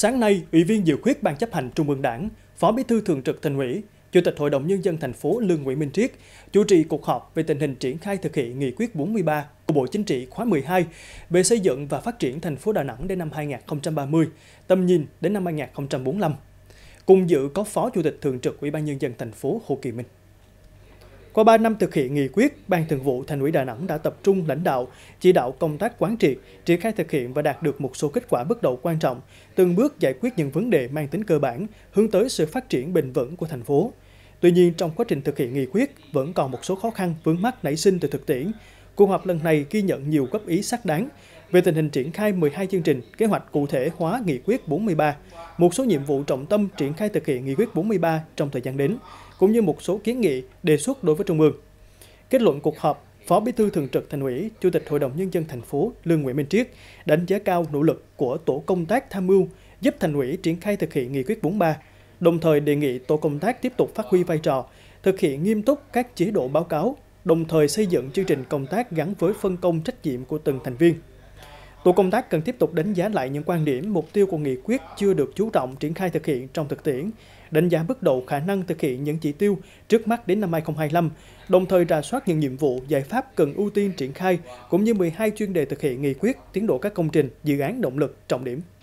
Sáng nay, Ủy viên Dự khuyết Ban chấp hành Trung ương Đảng, Phó Bí thư Thường trực Thành ủy, Chủ tịch Hội đồng Nhân dân thành phố Lương Nguyễn Minh Triết chủ trì cuộc họp về tình hình triển khai thực hiện nghị quyết 43 của Bộ Chính trị khóa 12 về xây dựng và phát triển thành phố Đà Nẵng đến năm 2030, tầm nhìn đến năm 2045. Cùng dự có Phó Chủ tịch Thường trực Ủy ban Nhân dân thành phố Hồ Kỳ Minh. Qua 3 năm thực hiện nghị quyết, Ban Thường vụ Thành ủy Đà Nẵng đã tập trung lãnh đạo, chỉ đạo công tác quán triệt, triển khai thực hiện và đạt được một số kết quả bước đầu quan trọng, từng bước giải quyết những vấn đề mang tính cơ bản, hướng tới sự phát triển bền vững của thành phố. Tuy nhiên, trong quá trình thực hiện nghị quyết vẫn còn một số khó khăn vướng mắt nảy sinh từ thực tiễn, Cuộc họp lần này ghi nhận nhiều góp ý xác đáng về tình hình triển khai 12 chương trình, kế hoạch cụ thể hóa nghị quyết 43, một số nhiệm vụ trọng tâm triển khai thực hiện nghị quyết 43 trong thời gian đến, cũng như một số kiến nghị đề xuất đối với Trung ương. Kết luận cuộc họp, Phó Bí thư Thường trực Thành ủy, Chủ tịch Hội đồng Nhân dân thành phố Lương Nguyễn Minh Triết đánh giá cao nỗ lực của Tổ công tác tham mưu giúp Thành ủy triển khai thực hiện nghị quyết 43, đồng thời đề nghị Tổ công tác tiếp tục phát huy vai trò, thực hiện nghiêm túc các chế độ báo cáo đồng thời xây dựng chương trình công tác gắn với phân công trách nhiệm của từng thành viên. Tổ công tác cần tiếp tục đánh giá lại những quan điểm, mục tiêu của nghị quyết chưa được chú trọng triển khai thực hiện trong thực tiễn, đánh giá bước đầu khả năng thực hiện những chỉ tiêu trước mắt đến năm 2025, đồng thời rà soát những nhiệm vụ, giải pháp cần ưu tiên triển khai, cũng như 12 chuyên đề thực hiện nghị quyết, tiến độ các công trình, dự án động lực trọng điểm.